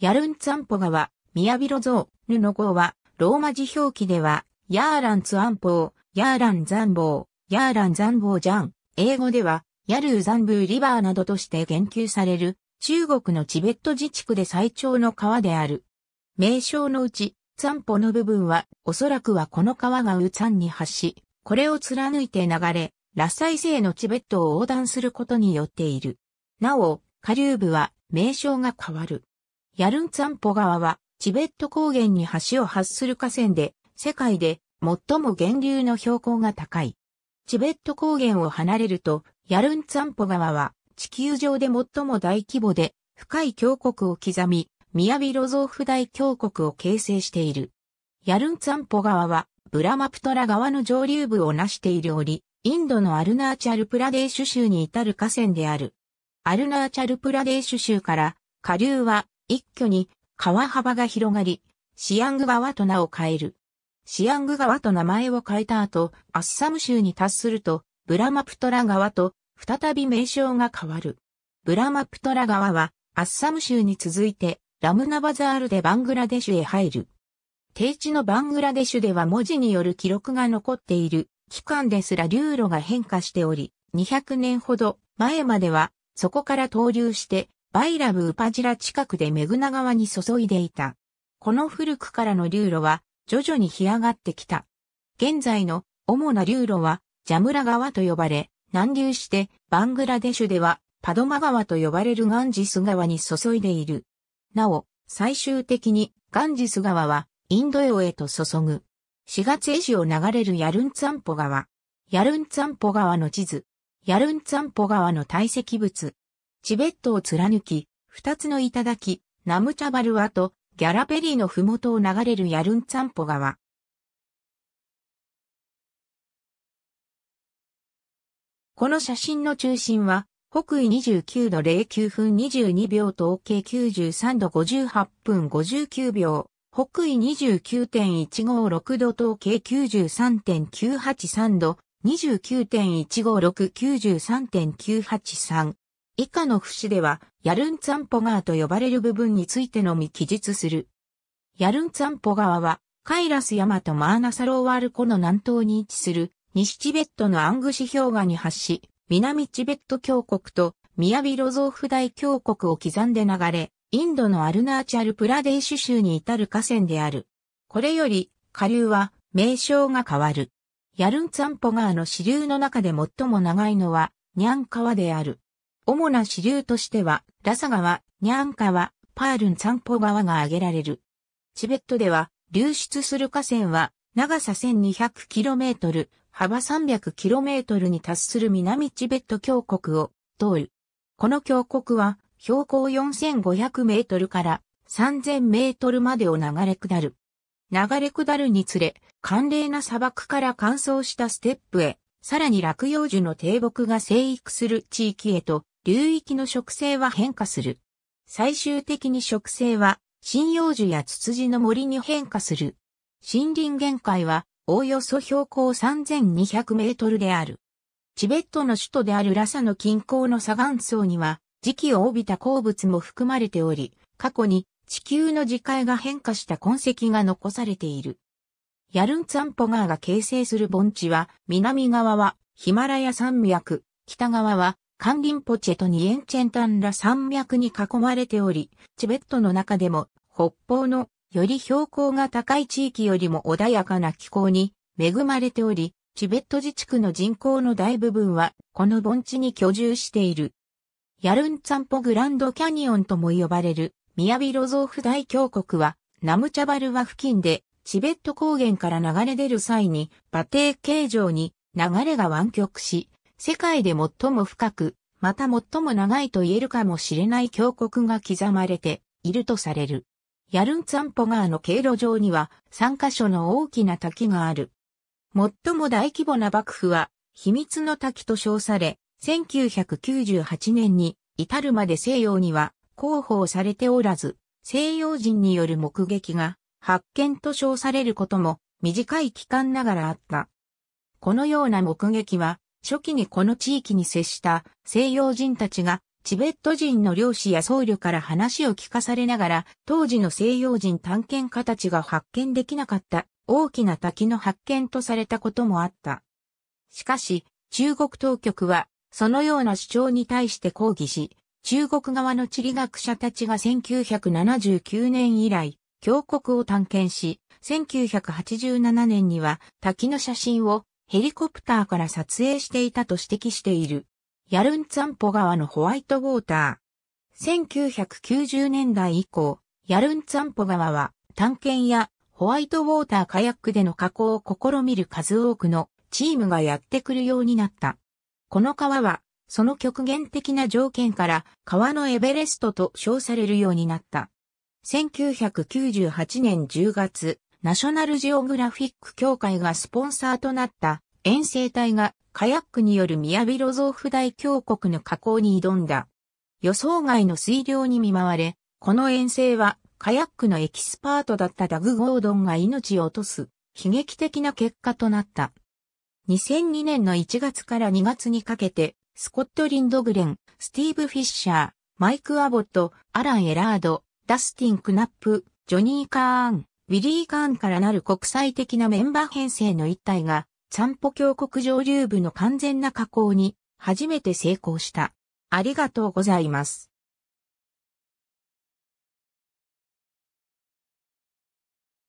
ヤルンツアンポ川、ミヤビロゾウ、ヌノゴは、ローマ字表記では、ヤーランツアンポー、ヤーランザンボー、ヤーランザンボージャン、英語では、ヤルーザンブーリバーなどとして言及される、中国のチベット自治区で最長の川である。名称のうち、ツアンポの部分は、おそらくはこの川がウツァンに発し、これを貫いて流れ、ラッサイ星のチベットを横断することによっている。なお、下流部は名称が変わる。ヤルンツァンポ川は、チベット高原に橋を発する河川で、世界で最も源流の標高が高い。チベット高原を離れると、ヤルンツァンポ川は、地球上で最も大規模で、深い峡谷を刻み、ビロゾーフ大峡谷を形成している。ヤルンツァンポ川は、ブラマプトラ川の上流部を成しているおり、インドのアルナーチャルプラデーシュ州に至る河川である。アルナーチャルプラデーシュ州から、下流は一挙に川幅が広がり、シアング川と名を変える。シアング川と名前を変えた後、アッサム州に達すると、ブラマプトラ川と再び名称が変わる。ブラマプトラ川は、アッサム州に続いて、ラムナバザールでバングラデシュへ入る。低地のバングラデシュでは文字による記録が残っている期間ですら流路が変化しており、200年ほど前まではそこから投流してバイラブウパジラ近くでメグナ川に注いでいた。この古くからの流路は徐々に干上がってきた。現在の主な流路はジャムラ川と呼ばれ、南流してバングラデシュではパドマ川と呼ばれるガンジス川に注いでいる。なお、最終的にガンジス川はインド洋へと注ぐ。4月エジを流れるヤルンツァンポ川。ヤルンツァンポ川の地図。ヤルンツァンポ川の堆積物。チベットを貫き、二つの頂、ナムチャバルワとギャラペリーのふもとを流れるヤルンツァンポ川。この写真の中心は、北緯29度09分22秒統計9 3度58分59秒、北緯29.156度統計9 3 9 8 3度、29.156、93.983以下の節では、ヤルンツァンポ川と呼ばれる部分についてのみ記述する。ヤルンツァンポ川は、カイラス山とマーナサローワール湖の南東に位置する、西チベットのアングシ氷河に発し、南チベット峡谷と、宮ビロゾーフ大峡谷を刻んで流れ、インドのアルナーチャルプラデーシュ州に至る河川である。これより、下流は名称が変わる。ヤルンツァンポ川の支流の中で最も長いのは、ニャン川である。主な支流としては、ラサ川、ニャン川、パールン散歩川が挙げられる。チベットでは、流出する河川は、長さ 1200km、幅 300km に達する南チベット峡谷を通る。この峡谷は、標高4500メートルから3000メートルまでを流れ下る。流れ下るにつれ、寒冷な砂漠から乾燥したステップへ、さらに落葉樹の低木が生育する地域へと流域の植生は変化する。最終的に植生は、針葉樹やツツジの森に変化する。森林限界は、おおよそ標高3200メートルである。チベットの首都であるラサの近郊の砂岩層には、時期を帯びた鉱物も含まれており、過去に地球の磁界が変化した痕跡が残されている。ヤルンツァンポ川が形成する盆地は、南側はヒマラヤ山脈、北側はカンリンポチェとニエンチェンタンラ山脈に囲まれており、チベットの中でも北方のより標高が高い地域よりも穏やかな気候に恵まれており、チベット自治区の人口の大部分はこの盆地に居住している。ヤルンツァンポグランドキャニオンとも呼ばれる、ミヤビロゾーフ大峡谷は、ナムチャバルワ付近で、チベット高原から流れ出る際に、馬蹄形状に流れが湾曲し、世界で最も深く、また最も長いと言えるかもしれない峡谷が刻まれているとされる。ヤルンツァンポ川の経路上には3カ所の大きな滝がある。最も大規模な幕府は秘密の滝と称され、1998年に至るまで西洋には広報されておらず、西洋人による目撃が発見と称されることも短い期間ながらあった。このような目撃は初期にこの地域に接した西洋人たちがチベット人の漁師や僧侶から話を聞かされながら、当時の西洋人探検家たちが発見できなかった大きな滝の発見とされたこともあった。しかし、中国当局は、そのような主張に対して抗議し、中国側の地理学者たちが1979年以来、峡谷を探検し、1987年には滝の写真をヘリコプターから撮影していたと指摘している。ヤルンツァンポ川のホワイトウォーター。1990年代以降、ヤルンツァンポ川は探検やホワイトウォーターカヤックでの加工を試みる数多くのチームがやってくるようになった。この川は、その極限的な条件から川のエベレストと称されるようになった。1998年10月、ナショナルジオグラフィック協会がスポンサーとなった遠征隊がカヤックによる宮ビロゾーフ大峡谷の河口に挑んだ。予想外の水量に見舞われ、この遠征はカヤックのエキスパートだったダグ・ゴードンが命を落とす悲劇的な結果となった。2002年の1月から2月にかけて、スコット・リンドグレン、スティーブ・フィッシャー、マイク・アボット、アラン・エラード、ダスティン・クナップ、ジョニー・カーン、ウィリー・カーンからなる国際的なメンバー編成の一体が、チャンポ峡谷上流部の完全な加工に初めて成功した。ありがとうございます。